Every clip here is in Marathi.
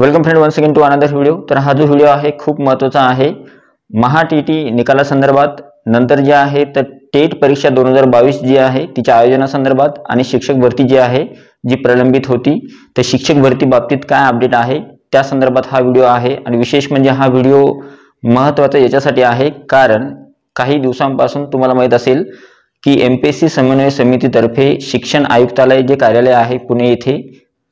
welcome friend one second to another video तर हा जो व्हिडिओ आहे खूप महत्त्वाचा आहे महा टी टी निकालासंदर्भात नंतर जे आहे तर टेट परीक्षा दोन हजार बावीस जी आहे तिच्या आयोजनासंदर्भात आणि शिक्षक भरती जी आहे जी प्रलंबित होती तर शिक्षक भरती बाबतीत काय अपडेट आहे त्या संदर्भात हा व्हिडिओ आहे आणि विशेष म्हणजे हा व्हिडिओ महत्त्वाचा याच्यासाठी आहे कारण काही दिवसांपासून तुम्हाला माहीत असेल की एम पी एस सी समन्वय समितीतर्फे शिक्षण आयुक्तालय जे कार्यालय आहे पुणे येथे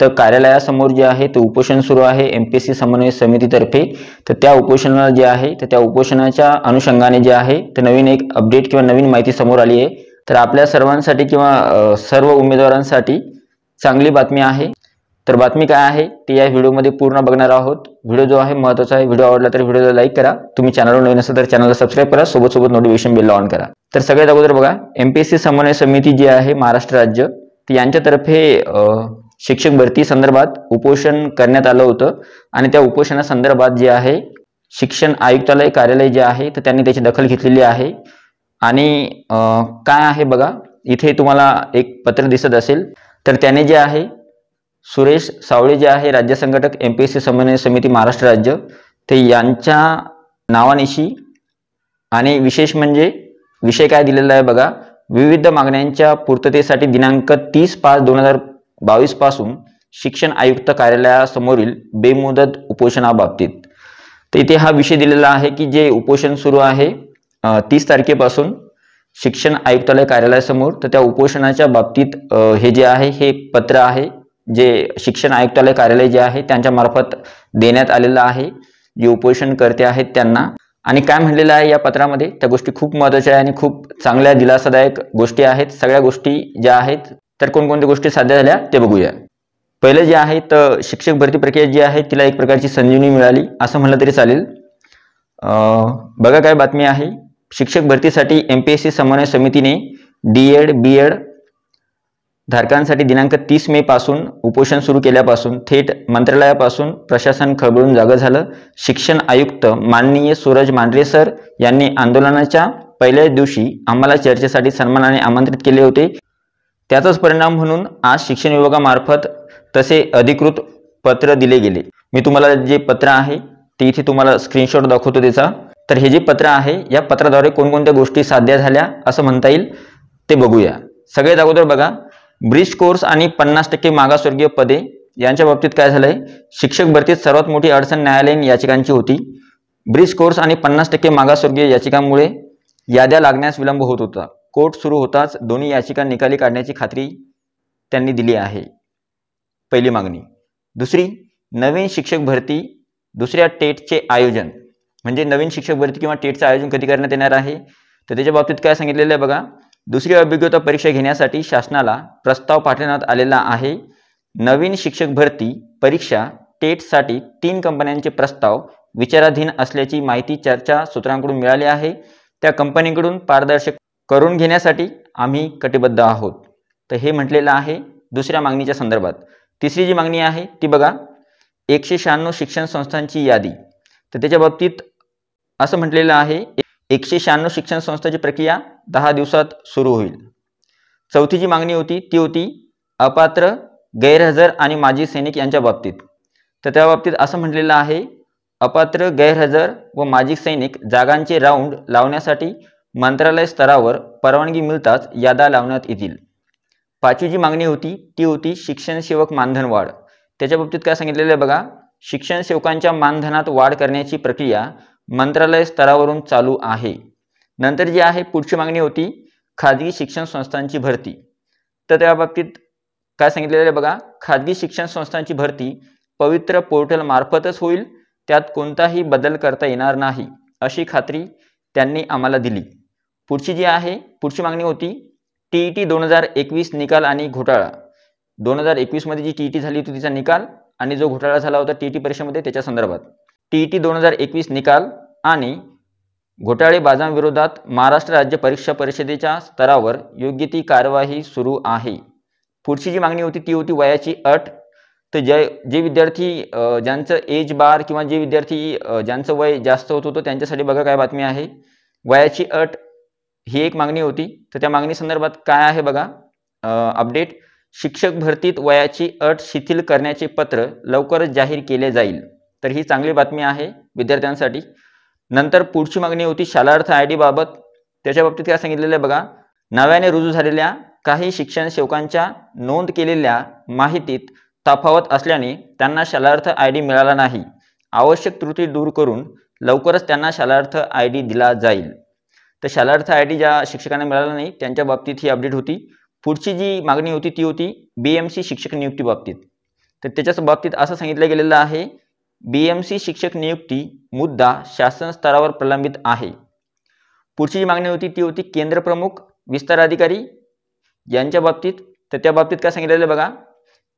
तर कार्यालयासमोर जे आहे ते उपोषण सुरू आहे एम पी एस सी समन्वय समितीतर्फे तर त्या उपोषणाला जे आहे तर त्या उपोषणाच्या अनुषंगाने जे आहे ते नवीन एक अपडेट किंवा नवीन माहिती समोर आली आहे तर आपल्या सर्वांसाठी किंवा सर्व उमेदवारांसाठी चांगली बातमी आहे तर बातमी काय आहे ती या व्हिडिओमध्ये पूर्ण बघणार आहोत व्हिडिओ जो आहे महत्वाचा आहे व्हिडिओ आवडला तर व्हिडिओला लाईक करा तुम्ही चॅनलवर नवीन असाल तर चॅनलला सबस्क्राईब करा सोबत सोबत नोटिफिकेशन बिल ऑन करा तर सगळ्यात अगोदर बघा एम समन्वय समिती जी आहे महाराष्ट्र राज्य यांच्यातर्फे शिक्षक भरती संदर्भात उपोषण करण्यात आलं होतं आणि त्या उपोषणासंदर्भात जे आहे शिक्षण आयुक्तालय कार्यालय जे आहे तर त्यांनी त्याची दखल घेतलेली आहे आणि काय आहे बघा इथे तुम्हाला एक पत्र दिसत असेल तर त्याने जे आहे सुरेश सावळे जे आहे राज्य संघटक एम पी एस सी समन्वय समिती महाराष्ट्र राज्य ते यांच्या नावानिशी आणि विशेष म्हणजे विषय काय दिलेला आहे बघा विविध मागण्यांच्या पूर्ततेसाठी दिनांक तीस पाच दोन हजार बावीस पासून शिक्षण आयुक्त कार्यालयासमोरील बेमुदत उपोषणाबाबतीत तर इथे हा विषय दिलेला आहे की जे उपोषण सुरू आहे तीस तारखेपासून शिक्षण आयुक्तालय कार्यालयासमोर तर त्या उपोषणाच्या बाबतीत हे जे आहे हे पत्र आहे जे शिक्षण आयुक्तालय कार्यालय जे आहे त्यांच्या मार्फत देण्यात आलेलं आहे जे उपोषण करते आहेत त्यांना आणि काय म्हणलेलं आहे या पत्रामध्ये त्या गोष्टी खूप महत्त्वाच्या आहे आणि खूप चांगल्या दिलासादायक गोष्टी आहेत सगळ्या गोष्टी ज्या आहेत तर कोणकोणत्या गोष्टी साध्य झाल्या ते बघूया पहिलं जे आहे तर शिक्षक भरती प्रक्रिया जी आहे तिला एक प्रकारची संजीवनी मिळाली असं म्हणलं तरी चालेल बघा काय बातमी आहे शिक्षक भरतीसाठी एम पी एस सी समन्वय समितीने डी एड बी एड धारकांसाठी दिनांक तीस मे पासून उपोषण सुरू केल्यापासून थेट मंत्रालयापासून प्रशासन खळबळून जागं झालं शिक्षण आयुक्त माननीय सूरज मांढरे सर यांनी आंदोलनाच्या पहिल्याच दिवशी आम्हाला चर्चेसाठी सन्मानाने आमंत्रित केले होते त्याचाच परिणाम म्हणून आज शिक्षण विभागामार्फत तसे अधिकृत पत्र दिले गेले मी तुम्हाला जे पत्र आहे ते इथे तुम्हाला स्क्रीनशॉट दाखवतो त्याचा तर हे जे पत्र आहे या पत्राद्वारे कोणकोणत्या गोष्टी साध्य झाल्या असं म्हणता येईल ते बघूया सगळ्यात अगोदर बघा ब्रिज कोर्स आणि पन्नास टक्के मागासवर्गीय पदे यांच्या बाबतीत काय झालंय शिक्षक भरतीत सर्वात मोठी अडचण न्यायालयीन याचिकांची होती ब्रिज कोर्स आणि पन्नास टक्के मागासवर्गीय याचिकांमुळे याद्या लागण्यास विलंब होत होता कोर्ट सुरू होताच दोन्ही याचिका निकाली काढण्याची खात्री त्यांनी दिली आहे पहिली मागणी दुसरी नवीन शिक्षक भरती दुसऱ्या टेटचे आयोजन म्हणजे नवीन शिक्षक भरती किंवा टेटचं आयोजन कधी करण्यात येणार आहे तर त्याच्या बाबतीत काय सांगितलेलं आहे बघा दुसरी अभिज्ञता परीक्षा घेण्यासाठी शासनाला प्रस्ताव पाठवण्यात आलेला आहे नवीन शिक्षक भरती परीक्षा टेटसाठी तीन कंपन्यांचे प्रस्ताव विचाराधीन असल्याची माहिती चर्चा सूत्रांकडून मिळाली आहे त्या कंपनीकडून पारदर्शक करून घेण्यासाठी आम्ही कटिबद्ध आहोत तर हे म्हटलेलं आहे दुसऱ्या मागणीच्या संदर्भात तिसरी जी मागणी आहे ती बघा एकशे शहाण्णव शिक्षण संस्थांची यादी तर त्याच्या बाबतीत असं म्हटलेलं आहे एकशे शहाण्णव शिक्षण संस्थांची प्रक्रिया दहा दिवसात सुरू होईल चौथी जी मागणी होती ती होती अपात्र गैरहजर आणि माजी सैनिक यांच्या बाबतीत तर त्या बाबतीत असं म्हटलेलं आहे अपात्र गैरहजर व माजी सैनिक जागांचे राऊंड लावण्यासाठी मंत्रालय स्तरावर परवानगी मिळताच यादा लावण्यात येतील पाचवी जी मागणी होती ती होती शिक्षणसेवक मानधन वाढ त्याच्या बाबतीत काय सांगितलेलं आहे बघा शिक्षण सेवकांच्या मानधनात वाढ करण्याची प्रक्रिया मंत्रालय स्तरावरून चालू आहे नंतर जी आहे पुढची मागणी होती खाजगी शिक्षण संस्थांची भरती तर त्या बाबतीत काय सांगितलेलं आहे बघा खाजगी शिक्षण संस्थांची भरती पवित्र पोर्टल मार्फतच होईल त्यात कोणताही बदल करता येणार नाही अशी खात्री त्यांनी आम्हाला दिली पुढची जी आहे पुढची मागणी होती टी ई टी दोन हजार एकवीस निकाल आणि घोटाळा दोन हजार एकवीसमध्ये जी टी ई टी झाली होती तिचा निकाल आणि जो घोटाळा झाला होता टी ई टी परीक्षेमध्ये त्याच्या संदर्भात टी ई टी दोन हजार एकवीस निकाल आणि घोटाळे बाजांविरोधात महाराष्ट्र राज्य परीक्षा परिषदेच्या स्तरावर योग्य ती कारवाई सुरू आहे पुढची जी मागणी होती ती होती वयाची अट तर जे जे विद्यार्थी ज्यांचं एज बार किंवा जे विद्यार्थी ज्यांचं वय जास्त होत होतं त्यांच्यासाठी बघा काय बातमी आहे वयाची अट ही एक मागणी होती तर त्या मागणी संदर्भात काय आहे बघा अपडेट शिक्षक भरतीत वयाची अट शिथिल करण्याचे पत्र लवकरच जाहीर केले जाईल तर ही चांगली बातमी आहे विद्यार्थ्यांसाठी नंतर पुढची मागणी होती शालार्थ आय डी बाबत त्याच्या बाबतीत काय सांगितलेलं आहे बघा नव्याने रुजू झालेल्या काही शिक्षण सेवकांच्या नोंद केलेल्या माहितीत तफावत असल्याने त्यांना शालार्थ आय डी मिळाला नाही आवश्यक त्रुटी दूर करून लवकरच त्यांना शालार्थ आय डी दिला जाईल तर आय टी ज्या शिक्षकांना मिळाला नाही त्यांच्या बाबतीत ही अपडेट होती पुढची जी मागणी होती ती होती बी एम सी शिक्षक नियुक्ती बाबतीत तर त्याच्याच बाबतीत असं सांगितलं गेलेलं आहे बी एम सी शिक्षक नियुक्ती मुद्दा शासन स्तरावर प्रलंबित आहे पुढची जी मागणी होती ती होती केंद्र प्रमुख विस्तार अधिकारी यांच्या बाबतीत तर त्या बाबतीत काय सांगितलेलं बघा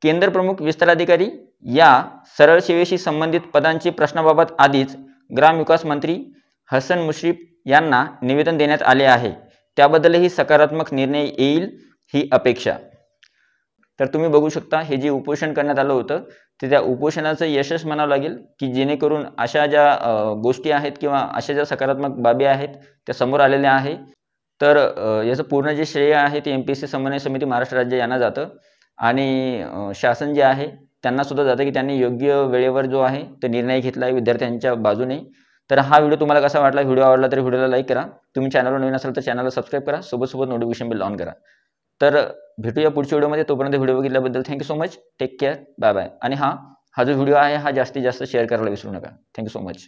केंद्र प्रमुख विस्तार अधिकारी या सरळ सेवेशी संबंधित पदांची प्रश्नाबाबत आधीच ग्रामविकास मंत्री हसन मुश्रीफ यांना निवेदन देण्यात आले आहे त्याबद्दलही सकारात्मक निर्णय येईल ही अपेक्षा तर तुम्ही बघू शकता हे जे उपोषण करण्यात आलं होतं ते त्या उपोषणाचं यशच म्हणावं लागेल की जेणेकरून अशा ज्या गोष्टी आहेत किंवा अशा ज्या सकारात्मक बाबी आहेत त्या समोर आलेल्या आहे तर याचं पूर्ण जे श्रेय आहे ते एम पी एस सी समन्वय समिती महाराष्ट्र राज्य यांना जातं आणि शासन जे आहे त्यांना सुद्धा जातं की त्यांनी योग्य वेळेवर जो आहे तो निर्णय घेतला आहे विद्यार्थ्यांच्या बाजूने तर हा व्हिडिओ तुम्हाला कसा वाटला व्हिडिओ आवडला तर व्हिडिओला लाईक करा तुम्ही चॅनलवर नवीन असाल तर चॅनलला सबस्क्राईब करा सोबत नोटिफिकेशन बिल ऑन करा तर भेटूया पुढच्या व्हिडिओमध्ये तोपर्यंत व्हिडिओ बघितल्याबद्दल thank you so much take care bye bye आणि हा हा जो व्हिडिओ आहे हा जास्तीत जास्त शेअर करायला विसरू नका थँक्यू सो मच